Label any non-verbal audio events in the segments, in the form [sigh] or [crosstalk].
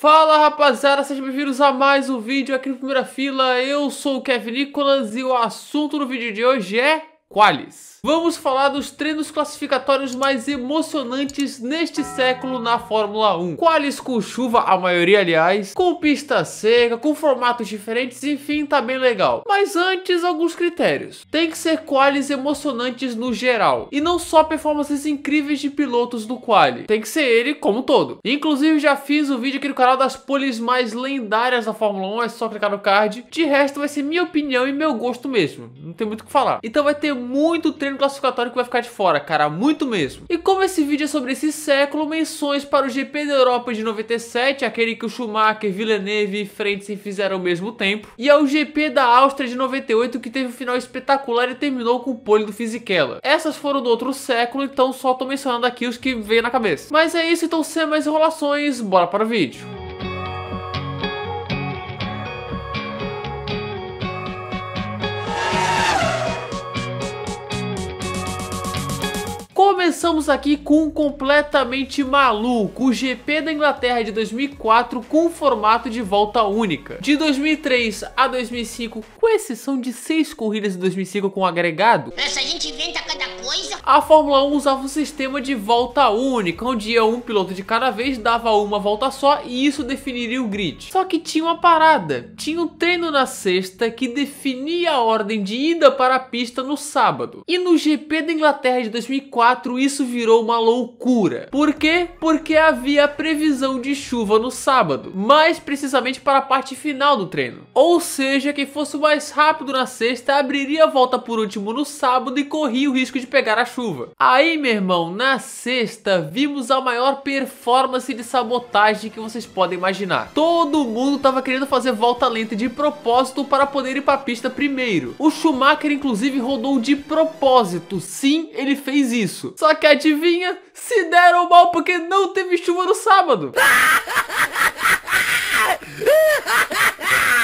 Fala rapaziada, sejam bem-vindos a mais um vídeo aqui no Primeira Fila. Eu sou o Kevin Nicolas e o assunto do vídeo de hoje é Qualis vamos falar dos treinos classificatórios mais emocionantes neste século na Fórmula 1. Qualis com chuva, a maioria aliás, com pista seca, com formatos diferentes, enfim, tá bem legal. Mas antes, alguns critérios. Tem que ser qualis emocionantes no geral, e não só performances incríveis de pilotos do quali. Tem que ser ele como um todo. Inclusive, já fiz o um vídeo aqui no canal das polis mais lendárias da Fórmula 1, é só clicar no card. De resto, vai ser minha opinião e meu gosto mesmo, não tem muito o que falar. Então vai ter muito treino no classificatório que vai ficar de fora, cara, muito mesmo. E como esse vídeo é sobre esse século, menções para o GP da Europa de 97, aquele que o Schumacher, Villeneuve e Frentzen fizeram ao mesmo tempo, e ao GP da Áustria de 98, que teve um final espetacular e terminou com o pole do Fisichella. Essas foram do outro século, então só tô mencionando aqui os que veio na cabeça. Mas é isso, então sem mais enrolações, bora para o vídeo. Começamos aqui com um completamente maluco, o GP da Inglaterra de 2004 com formato de volta única. De 2003 a 2005, com exceção de 6 corridas de 2005 com agregado. Essa gente inventa cada coisa. A Fórmula 1 usava um sistema de volta única, onde um piloto de cada vez dava uma volta só e isso definiria o grid. Só que tinha uma parada, tinha um treino na sexta que definia a ordem de ida para a pista no sábado. E no GP da Inglaterra de 2004, isso virou uma loucura. Por quê? Porque havia previsão de chuva no sábado, mais precisamente para a parte final do treino. Ou seja, quem fosse mais rápido na sexta abriria a volta por último no sábado e corria o risco de pegar a chuva. Aí, meu irmão, na sexta vimos a maior performance de sabotagem que vocês podem imaginar. Todo mundo estava querendo fazer volta lenta de propósito para poder ir para a pista primeiro. O Schumacher inclusive rodou de propósito. Sim, ele fez isso. Só que adivinha? Se deram mal porque não teve chuva no sábado. [laughs]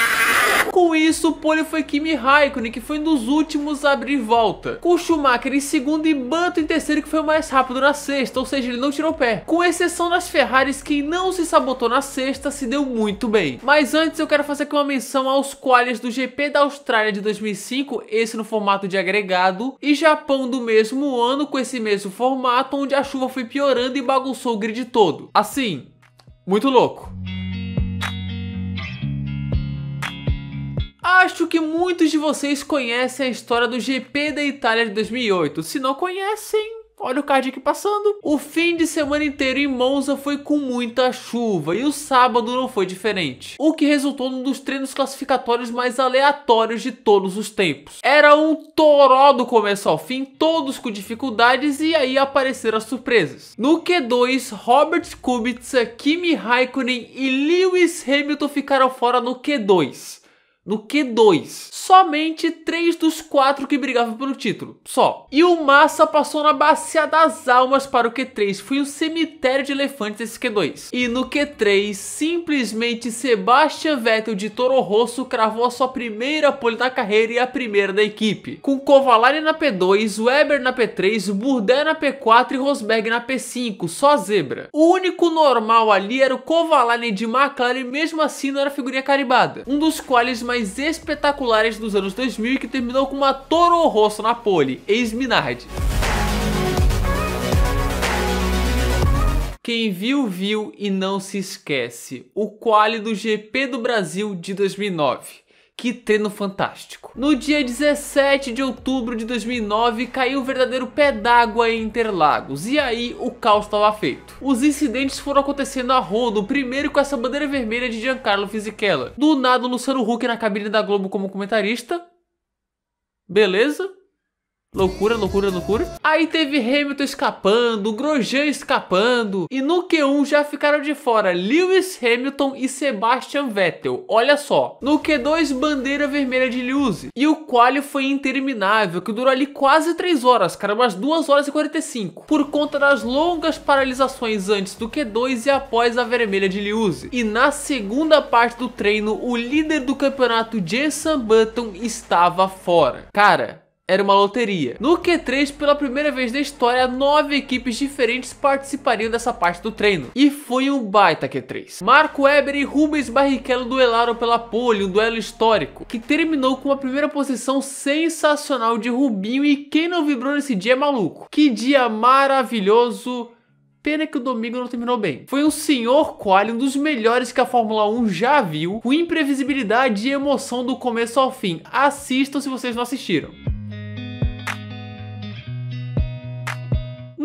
com isso, o pole foi Kimi Raikkonen, que foi um dos últimos a abrir volta. Com Schumacher em segundo e Button em terceiro, que foi o mais rápido na sexta, ou seja, ele não tirou pé. Com exceção das Ferraris, quem não se sabotou na sexta se deu muito bem. Mas antes eu quero fazer aqui uma menção aos qualies do GP da Austrália de 2005, esse no formato de agregado, e Japão do mesmo ano, com esse mesmo formato, onde a chuva foi piorando e bagunçou o grid todo. Assim, muito louco. Acho que muitos de vocês conhecem a história do GP da Itália de 2008. Se não conhecem, Olha o card aqui passando. O fim de semana inteiro em Monza foi com muita chuva e o sábado não foi diferente. O que resultou num dos treinos classificatórios mais aleatórios de todos os tempos. Era um toró do começo ao fim, todos com dificuldades e aí apareceram as surpresas. No Q2, Robert Kubica, Kimi Raikkonen e Lewis Hamilton ficaram fora no Q2 no Q2. Somente três dos quatro que brigavam pelo título, só. E o Massa passou na bacia das almas para o Q3, foi um cemitério de elefantes esse Q2. E no Q3, simplesmente Sebastian Vettel de Toro Rosso cravou a sua primeira pole da carreira e a primeira da equipe. Com Kovalainen na P2, Weber na P3, Bourdais na P4 e Rosberg na P5, só zebra. O único normal ali era o Kovalainen de McLaren e mesmo assim não era figurinha caribada. Um dos quais mais mais espetaculares dos anos 2000 e que terminou com uma Toro Rosso na pole, ex-Minardi. Quem viu, viu e não se esquece. O quali do GP do Brasil de 2009. Que treino fantástico. No dia 17 de outubro de 2009, caiu um verdadeiro pé d'água em Interlagos, e aí o caos estava feito. Os incidentes foram acontecendo a rondo, primeiro com essa bandeira vermelha de Giancarlo Fisichella. Do nada, o Luciano Huck na cabine da Globo como comentarista. Beleza? Loucura, loucura, loucura. Aí teve Hamilton escapando, Grosjean escapando. E no Q1 já ficaram de fora Lewis Hamilton e Sebastian Vettel. Olha só. No Q2, bandeira vermelha de Lewis. E o quali foi interminável, que durou ali quase 3 horas, cara, umas 2 horas e 45. Por conta das longas paralisações antes do Q2 e após a vermelha de Lewis. E na segunda parte do treino, o líder do campeonato, Jenson Button, estava fora. Cara, era uma loteria. No Q3, pela primeira vez na história, nove equipes diferentes participariam dessa parte do treino. E foi um baita Q3. Marco Weber e Rubens Barrichello duelaram pela pole, um duelo histórico, que terminou com uma primeira posição sensacional de Rubinho e quem não vibrou nesse dia é maluco. Que dia maravilhoso! Pena que o domingo não terminou bem. Foi um senhor quali, um dos melhores que a Fórmula 1 já viu, com imprevisibilidade e emoção do começo ao fim. Assistam se vocês não assistiram.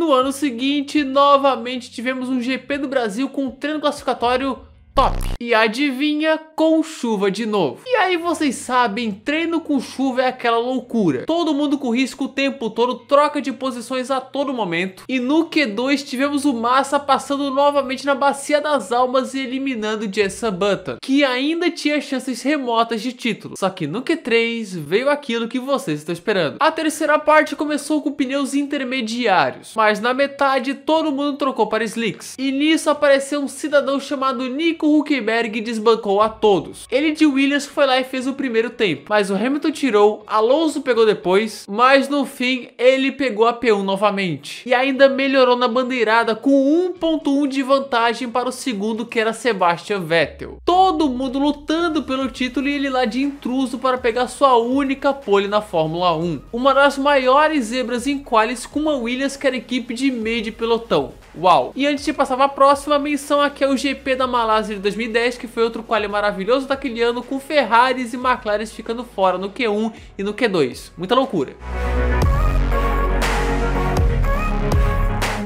No ano seguinte, novamente tivemos um GP do Brasil com um treino classificatório top. E adivinha com chuva de novo. E aí vocês sabem, treino com chuva é aquela loucura. Todo mundo com risco o tempo todo, troca de posições a todo momento. E no Q2 tivemos o Massa passando novamente na Bacia das Almas e eliminando Jason Button, que ainda tinha chances remotas de título. Só que no Q3 veio aquilo que vocês estão esperando. A terceira parte começou com pneus intermediários, mas na metade todo mundo trocou para slicks. E nisso apareceu um cidadão chamado Nico que o Huckenberg desbancou a todos. Ele de Williams foi lá e fez o primeiro tempo, mas o Hamilton tirou, Alonso pegou depois, mas no fim ele pegou a P1 novamente. E ainda melhorou na bandeirada com 1.1 de vantagem para o segundo que era Sebastian Vettel. Todo mundo lutando pelo título e ele lá de intruso para pegar sua única pole na Fórmula 1. Uma das maiores zebras em qualis com uma Williams que era equipe de meio de pelotão. Uau! E antes de passar para a próxima, menção aqui é o GP da Malásia de 2010, que foi outro quali maravilhoso daquele ano, com Ferraris e McLaren ficando fora no Q1 e no Q2. Muita loucura!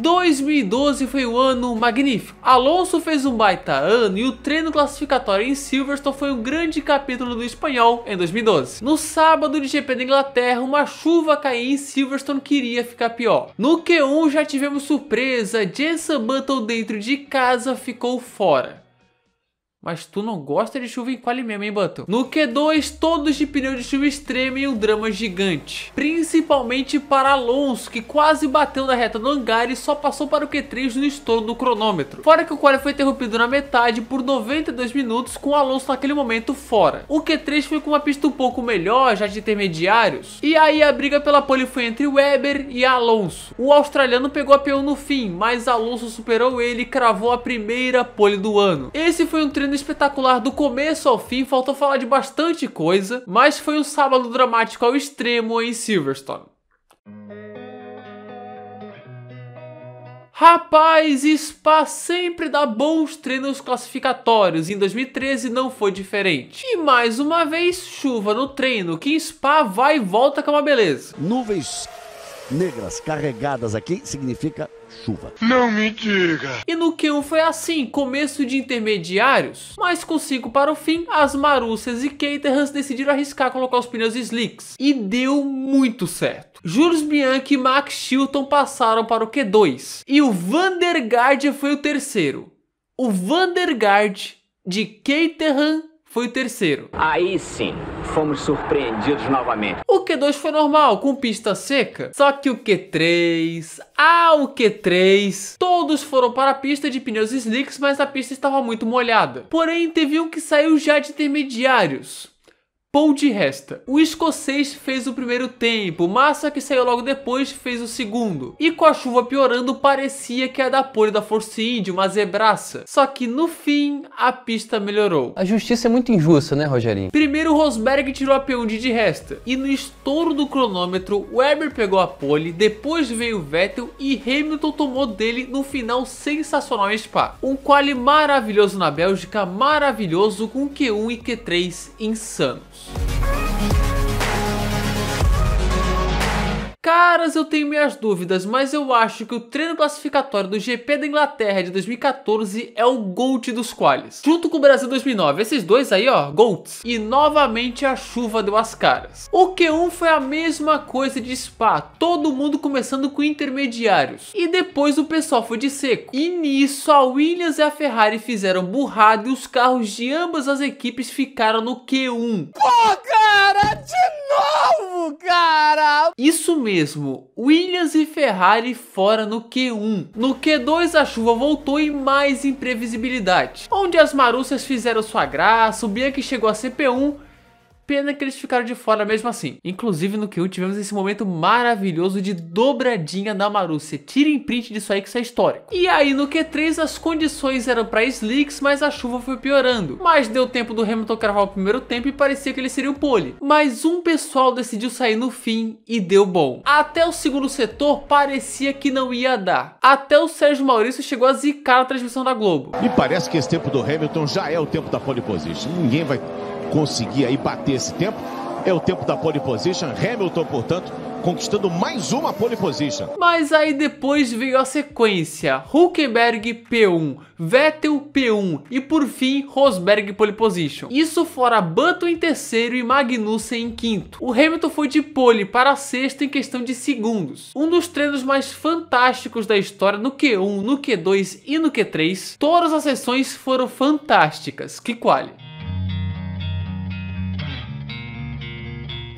2012 foi um ano magnífico. Alonso fez um baita ano e o treino classificatório em Silverstone foi um grande capítulo do espanhol em 2012. No sábado de GP da Inglaterra, uma chuva caiu em Silverstone que iria ficar pior. No Q1 já tivemos surpresa, Jenson Button dentro de casa ficou fora. Mas tu não gosta de chuva em quali mesmo, hein, Button? No Q2, todos de pneu de chuva extrema e um drama gigante. Principalmente para Alonso, que quase bateu na reta do hangar e só passou para o Q3 no estouro do cronômetro. Fora que o quali foi interrompido na metade por 92 minutos, com Alonso naquele momento fora. O Q3 foi com uma pista um pouco melhor, já de intermediários. E aí a briga pela pole foi entre Weber e Alonso. O australiano pegou a P1 no fim, mas Alonso superou ele e cravou a primeira pole do ano. Esse foi um treino espetacular do começo ao fim, faltou falar de bastante coisa, mas foi um sábado dramático ao extremo em Silverstone. Rapaz, Spa sempre dá bons treinos classificatórios, em 2013 não foi diferente. E mais uma vez, chuva no treino, que Spa vai e volta com é uma beleza. Nuvens negras carregadas aqui significa chuva. Não me diga! E no Q1 foi assim, começo de intermediários, mas consigo para o fim, as Marussas e Caterhams decidiram arriscar colocar os pneus slicks. E deu muito certo. Jules Bianchi e Max Chilton passaram para o Q2. E o Vandergaard foi o terceiro. O Vandergaard de Caterham foi o terceiro. Aí sim, fomos surpreendidos novamente. O Q2 foi normal, com pista seca. Só que o Q3, ah, o Q3, todos foram para a pista de pneus slicks, mas a pista estava muito molhada. Porém, teve um que saiu já de intermediários. Paul de resta. O escocês fez o primeiro tempo, Massa que saiu logo depois fez o segundo. E com a chuva piorando, parecia que ia dar pole da Force Indy, uma zebraça. Só que no fim, a pista melhorou. A justiça é muito injusta, né, Rogerinho? Primeiro, Rosberg tirou a P1 de resta. E no estouro do cronômetro, Weber pegou a pole, depois veio Vettel e Hamilton tomou dele no final sensacional em Spa. Um quali maravilhoso na Bélgica, maravilhoso com Q1 e Q3 insanos. Caras, eu tenho minhas dúvidas, mas eu acho que o treino classificatório do GP da Inglaterra de 2014 é o GOAT dos quales. Junto com o Brasil 2009, esses dois aí, ó, GOATs. E novamente a chuva deu as caras. O Q1 foi a mesma coisa de Spa, todo mundo começando com intermediários. E depois o pessoal foi de seco. E nisso a Williams e a Ferrari fizeram burrada e os carros de ambas as equipes ficaram no Q1. Pô, cara, cara! Isso mesmo, Williams e Ferrari fora no Q1. No Q2 a chuva voltou e mais imprevisibilidade, onde as marussas fizeram sua graça, o Bianchi chegou a CP1 Pena que eles ficaram de fora mesmo assim. Inclusive no Q1 tivemos esse momento maravilhoso de dobradinha da Marúcia. Tirem print disso aí que isso é histórico. E aí no Q3 as condições eram para slicks, mas a chuva foi piorando. Mas deu tempo do Hamilton cravar o primeiro tempo e parecia que ele seria o pole. Mas um pessoal decidiu sair no fim e deu bom. Até o segundo setor parecia que não ia dar. Até o Sérgio Maurício chegou a zicar a transmissão da Globo. Me parece que esse tempo do Hamilton já é o tempo da pole position. Ninguém vai conseguir aí bater esse tempo. É o tempo da pole position. Hamilton, portanto, conquistando mais uma pole position. Mas aí depois veio a sequência: Huckenberg P1, Vettel P1 e por fim Rosberg pole position. Isso fora Button em terceiro e Magnussen em quinto. O Hamilton foi de pole para sexto em questão de segundos. Um dos treinos mais fantásticos da história no Q1, no Q2 e no Q3. Todas as sessões foram fantásticas. Que qual?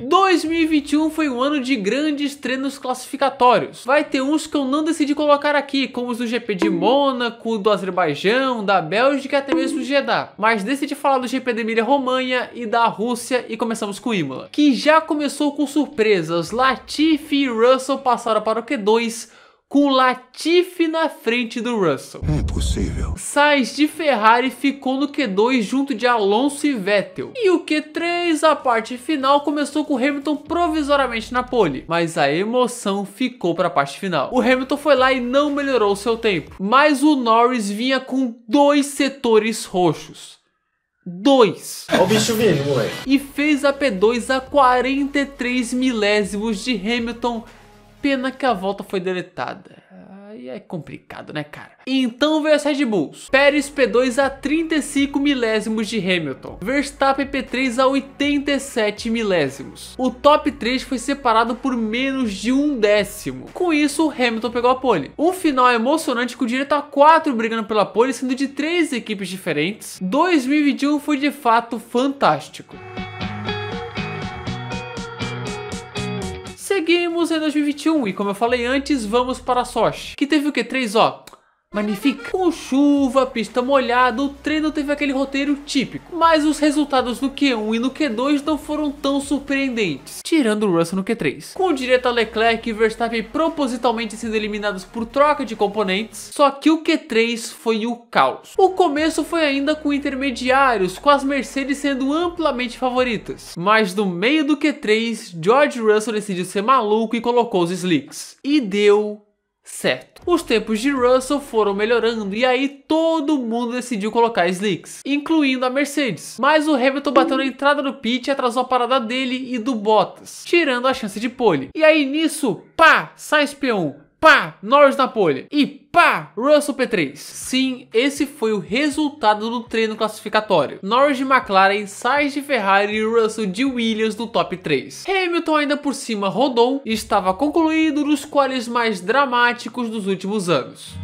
2021 foi um ano de grandes treinos classificatórios. Vai ter uns que eu não decidi colocar aqui, como os do GP de Mônaco, do Azerbaijão, da Bélgica e até mesmo do Jeddah. Mas decidi falar do GP da Emília-Romanha e da Rússia e começamos com Imola, que já começou com surpresas. Latifi e Russell passaram para o Q2, com Latifi na frente do Russell. É impossível. Sainz de Ferrari ficou no Q2 junto de Alonso e Vettel. E o Q3, a parte final, começou com Hamilton provisoriamente na pole. Mas a emoção ficou para a parte final. O Hamilton foi lá e não melhorou seu tempo. Mas o Norris vinha com dois setores roxos. Dois. Olha o bicho vindo, moleque. E fez a P2 a 43 milésimos de Hamilton Pena que a volta foi deletada. Aí é complicado, né, cara? Então veio as Red Bulls. Pérez P2 a 35 milésimos de Hamilton. Verstappen P3 a 87 milésimos. O top 3 foi separado por menos de um décimo. Com isso, Hamilton pegou a pole. Um final emocionante com direito a 4 brigando pela pole, sendo de 3 equipes diferentes. 2021 foi de fato fantástico. seguimos em 2021 e como eu falei antes, vamos para a Sochi, que teve o que? 3, ó, Magnifique. Com chuva, pista molhada, o treino teve aquele roteiro típico, mas os resultados no Q1 e no Q2 não foram tão surpreendentes, tirando o Russell no Q3. Com direto a Leclerc e Verstappen propositalmente sendo eliminados por troca de componentes, só que o Q3 foi o caos. O começo foi ainda com intermediários, com as Mercedes sendo amplamente favoritas, mas no meio do Q3, George Russell decidiu ser maluco e colocou os slicks. E deu certo. Os tempos de Russell foram melhorando e aí todo mundo decidiu colocar slicks, incluindo a Mercedes. Mas o Hamilton bateu na entrada do pit e atrasou a parada dele e do Bottas, tirando a chance de pole. E aí nisso, pá, sai sp 1 pá, Norris na pole e pá, Russell P3. Sim, esse foi o resultado do treino classificatório. Norris de McLaren, Sainz de Ferrari e Russell de Williams no top 3. Hamilton ainda por cima rodou e estava concluído nos quais mais dramáticos dos últimos anos.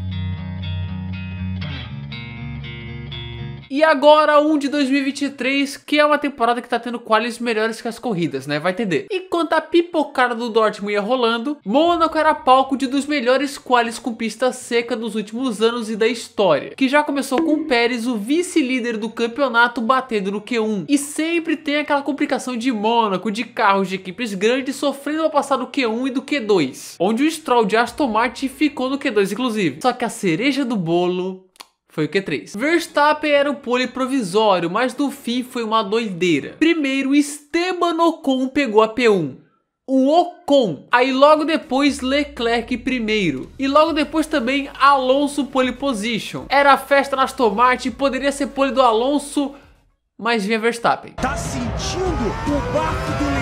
E agora um de 2023, que é uma temporada que tá tendo quais melhores que as corridas, né? Vai entender. Enquanto a pipocada do Dortmund ia rolando, Mônaco era palco de dos melhores quais com pista seca dos últimos anos e da história, que já começou com Pérez, o vice-líder do campeonato, batendo no Q1. E sempre tem aquela complicação de Mônaco, de carros de equipes grandes sofrendo ao passar do Q1 e do Q2, onde o Stroll de Aston Martin ficou no Q2 inclusive. Só que a cereja do bolo foi o Q3. Verstappen era o pole provisório, mas no fim foi uma doideira. Primeiro, Esteban Ocon pegou a P1 o Ocon. Aí logo depois Leclerc primeiro. E logo depois também Alonso pole position. Era a festa nas tomate, poderia ser pole do Alonso, mas vinha Verstappen. Tá sentindo o barco do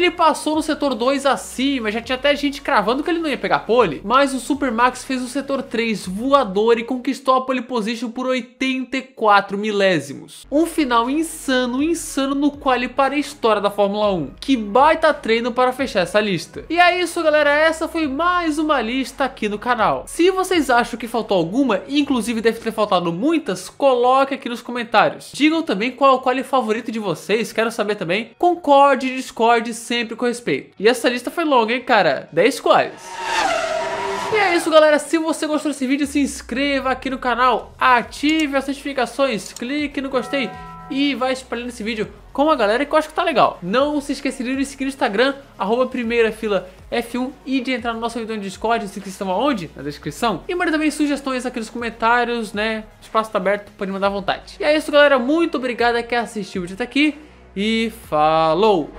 ele passou no setor 2 acima, já tinha até gente cravando que ele não ia pegar pole, mas o Super Max fez o setor 3 voador e conquistou a pole position por 84 milésimos. Um final insano, insano no qual ele para a história da Fórmula 1. Que baita treino para fechar essa lista. E é isso galera, essa foi mais uma lista aqui no canal. Se vocês acham que faltou alguma, inclusive deve ter faltado muitas, coloque aqui nos comentários. Digam também qual é o quali favorito de vocês, quero saber também. Concorde, discorde, sempre com respeito. E essa lista foi longa, hein, cara? 10 quais. E é isso galera, se você gostou desse vídeo, se inscreva aqui no canal, ative as notificações, clique no gostei e vai espalhando esse vídeo com a galera que eu acho que tá legal. Não se esqueça de me seguir no Instagram, arroba primeira fila F1 e de entrar no nosso vídeo no Discord, se que estão aonde? Na descrição. E manda também sugestões aqui nos comentários, né? O espaço tá aberto, pode mandar à vontade. E é isso galera, muito obrigado a quem assistiu o vídeo até aqui e falou!